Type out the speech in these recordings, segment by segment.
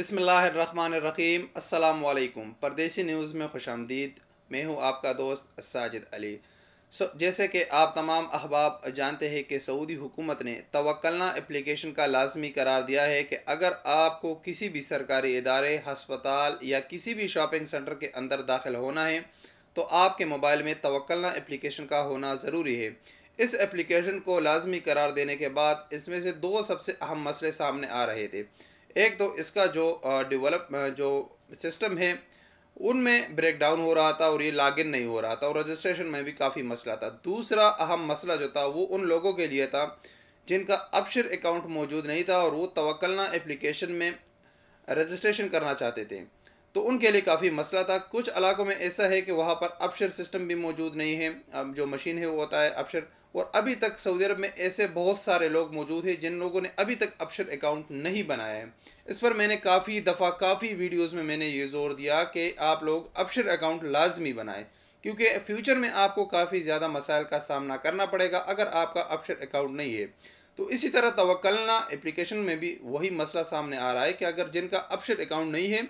बसमीम अल्लाम परदेसी न्यूज़ में खुश आमदीद मैं हूँ आपका दोस्त साजिद अली सो जैसे कि आप तमाम अहबाब जानते हैं कि सऊदी हुकूमत ने तवक्लना एप्लीकेशन का लाजमी करार दिया है कि अगर आपको किसी भी सरकारी इदारे हस्पताल या किसी भी शॉपिंग सेंटर के अंदर दाखिल होना है तो आपके मोबाइल में तवक्लना एप्लीकेशन का होना ज़रूरी है इस एप्लीकेशन को लाजमी करार देने के बाद इसमें से दो सबसे अहम मसले सामने आ रहे थे एक तो इसका जो डिवलप जो सिस्टम है उनमें ब्रेक डाउन हो रहा था और ये लॉगिन नहीं हो रहा था और रजिस्ट्रेशन में भी काफ़ी मसला था दूसरा अहम मसला जो था वो उन लोगों के लिए था जिनका अपशर अकाउंट मौजूद नहीं था और वो तवक्लना एप्लीकेशन में रजिस्ट्रेशन करना चाहते थे तो उनके लिए काफ़ी मसला था कुछ इलाकों में ऐसा है कि वहाँ पर अपशर सिस्टम भी मौजूद नहीं है अब जो मशीन है वो होता है अपशर और अभी तक सऊदी अरब में ऐसे बहुत सारे लोग मौजूद हैं जिन लोगों ने अभी तक अपशर अकाउंट नहीं बनाया है इस पर मैंने काफ़ी दफ़ा काफ़ी वीडियोज़ में मैंने ये जोर दिया कि आप लोग अपशर अकाउंट लाजमी बनाएँ क्योंकि फ्यूचर में आपको काफ़ी ज़्यादा मसाइल का सामना करना पड़ेगा अगर आपका अपशर अकाउंट नहीं है तो इसी तरह तवक्लना एप्लीकेशन में भी वही मसला सामने आ रहा है कि अगर जिनका अपशर अकाउंट नहीं है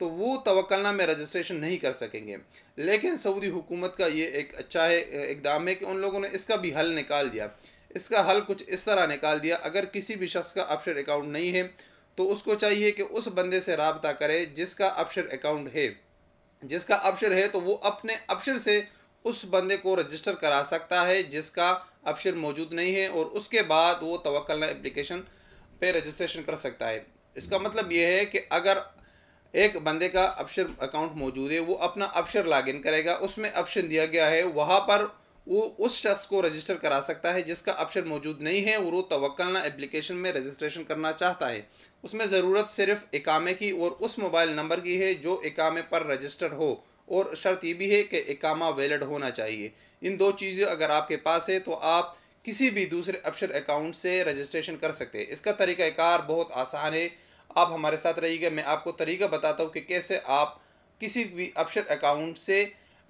तो वो तवक्लना में रजिस्ट्रेशन नहीं कर सकेंगे लेकिन सऊदी हुकूमत का ये एक अच्छा है इकदाम है कि उन लोगों ने इसका भी हल निकाल दिया इसका हल कुछ इस तरह निकाल दिया अगर किसी भी शख्स का अपशर अकाउंट नहीं है तो उसको चाहिए कि उस बंदे से रबता करे जिसका अपशर अकाउंट है जिसका अपशर है तो वो अपने अपशर से उस बंदे को रजिस्टर करा सकता है जिसका अपशर मौजूद नहीं है और उसके बाद वो तवक्लना एप्लीकेशन पे रजिस्ट्रेशन कर सकता है इसका मतलब ये है कि अगर एक बंदे का अपशर अकाउंट मौजूद है वो अपना अपशर लॉगिन करेगा उसमें ऑप्शन दिया गया है वहाँ पर वो उस शख्स को रजिस्टर करा सकता है जिसका ऑप्शन मौजूद नहीं है और वो तवक्लना एप्लीकेशन में रजिस्ट्रेशन करना चाहता है उसमें ज़रूरत सिर्फ इकामे की और उस मोबाइल नंबर की है जो इकामे पर रजिस्टर हो और शर्त ये भी है कि इकामा वैलिड होना चाहिए इन दो चीज़ें अगर आपके पास है तो आप किसी भी दूसरे अपशर अकाउंट से रजिस्ट्रेशन कर सकते हैं इसका तरीक़ाकार बहुत आसान है आप हमारे साथ रहिएगा मैं आपको तरीका बताता हूँ कि कैसे आप किसी भी अपशर अकाउंट से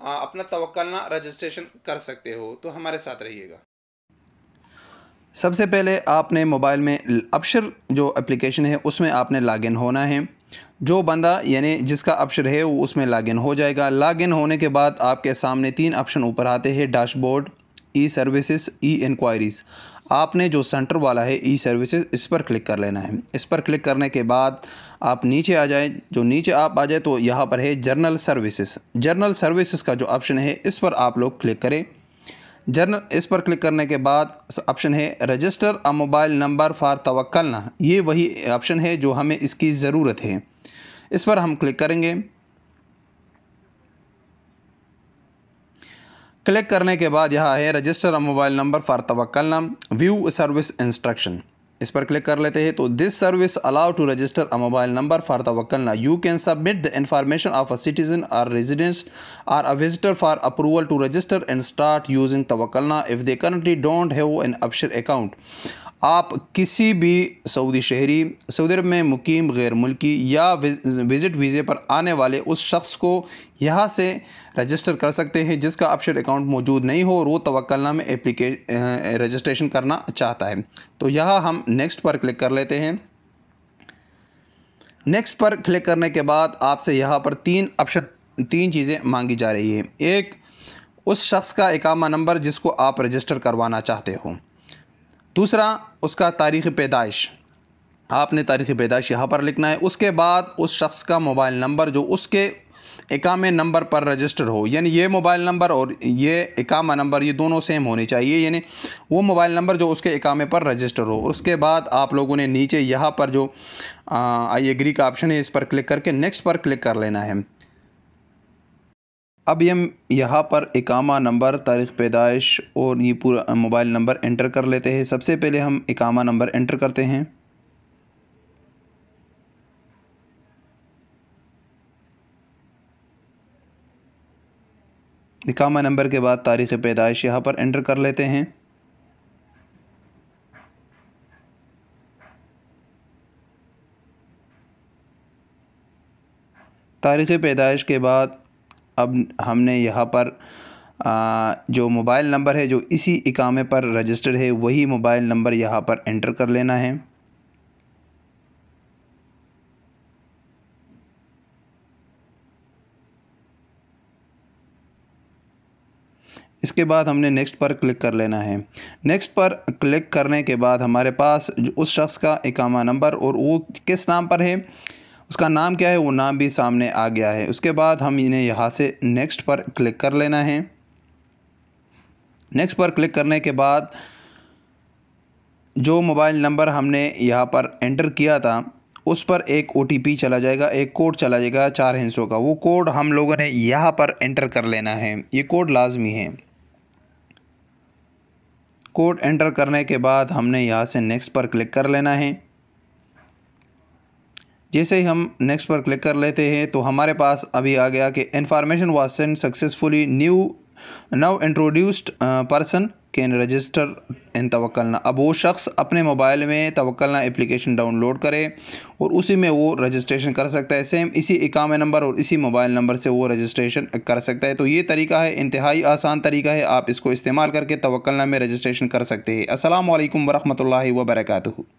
अपना तवक्लना रजिस्ट्रेशन कर सकते हो तो हमारे साथ रहिएगा सबसे पहले आपने मोबाइल में अपशर जो एप्लीकेशन है उसमें आपने लॉगिन होना है जो बंदा यानी जिसका अपशर है वो उसमें लॉगिन हो जाएगा लॉगिन होने के बाद आपके सामने तीन ऑप्शन ऊपर आते हैं dashboard e services e inquiries आपने जो सेंटर वाला है ई सर्विसेज इस पर क्लिक कर लेना है इस पर क्लिक करने के बाद आप नीचे आ जाएं जो नीचे आप आ जाए तो यहाँ पर है जर्नल सर्विसेज जर्नल सर्विसेज का जो ऑप्शन है इस पर आप लोग क्लिक करें जर्नल इस पर क्लिक करने के बाद ऑप्शन है register a mobile number for Tawakkalna ये वही ऑप्शन है जो हमें इसकी ज़रूरत है इस पर हम क्लिक करेंगे क्लिक करने के बाद यहाँ है register a mobile number for Tawakkalna view service instruction इस पर क्लिक कर लेते हैं तो this service allow to register a mobile number for Tawakkalna you can submit the information of a citizen or residence or a visitor for approval to register and start using Tawakkalna if they currently don't have an Absher account आप किसी भी Saudi शहरी Saudi अरब में मुकीम गैर मुल्की या visit वीज़े पर आने वाले उस शख्स को यहाँ से रजिस्टर कर सकते हैं जिसका ऑप्शन अकाउंट मौजूद नहीं हो और वो तवक्लना में एप्लीके रजिस्ट्रेशन करना चाहता है तो यहाँ हम नेक्स्ट पर क्लिक कर लेते हैं नेक्स्ट पर क्लिक करने के बाद आपसे यहाँ पर तीन ऑप्शन तीन चीज़ें मांगी जा रही है एक उस शख्स का एकामा नंबर जिसको आप रजिस्टर करवाना चाहते हो दूसरा उसका तारीख़ पैदाइश आपने तारीख़ पैदाइश यहाँ पर लिखना है उसके बाद उस शख्स का मोबाइल नंबर जो उसके इकामे नंबर पर रजिस्टर हो यानी ये मोबाइल नंबर और ये इकामा नंबर ये दोनों सेम होने चाहिए यानी वो मोबाइल नंबर जो उसके इकामे पर रजिस्टर हो उसके बाद आप लोगों ने नीचे यहाँ पर जो आई एग्री का ऑप्शन है इस पर क्लिक करके नेक्स्ट पर क्लिक कर लेना है अब ये यहाँ पर इकामा नंबर तारीख़ पैदाइश और ये पूरा मोबाइल नंबर एंटर कर लेते हैं सबसे पहले हम इकामा नंबर एंटर करते हैं इकामा नंबर के बाद तारीख़ पैदाइश यहाँ पर एंटर कर लेते हैं तारीख़ पैदाइश के बाद अब हमने यहाँ पर आ, जो मोबाइल नंबर है जो इसी इकामे पर रजिस्टर्ड है वही मोबाइल नंबर यहाँ पर एंटर कर लेना है इसके बाद हमने नेक्स्ट पर क्लिक कर लेना है नेक्स्ट पर क्लिक करने के बाद हमारे पास उस शख्स का इकामा नंबर और वो किस नाम पर है उसका नाम क्या है वो नाम भी सामने आ गया है उसके बाद हम इन्हें यहाँ से नेक्स्ट पर क्लिक कर लेना है नेक्स्ट पर क्लिक करने के बाद जो मोबाइल नंबर हमने यहाँ पर एंटर किया था उस पर एक ओ चला जाएगा एक कोड चला जाएगा चार हिंसों का वो कोड हम लोगों ने यहाँ पर एंटर कर लेना है ये कोड लाजमी है कोड एंटर करने के बाद हमने यहाँ से नेक्स्ट पर क्लिक कर लेना है जैसे ही हम नेक्स्ट पर क्लिक कर लेते हैं तो हमारे पास अभी आ गया कि information was send successfully new now introduced person can register in Tawakkalna अब वो शख्स अपने मोबाइल में तवक्लना एप्लीकेशन डाउनलोड करे और उसी में वो रजिस्ट्रेशन कर सकता है सेम इसी इकाम नंबर और इसी मोबाइल नंबर से वो रजिस्ट्रेशन कर सकता है तो ये तरीका है इंतहाई आसान तरीका है आप इसको इस्तेमाल करके तवक्लना में रजिस्ट्रेशन कर सकते हैं असल वरहमल वर्का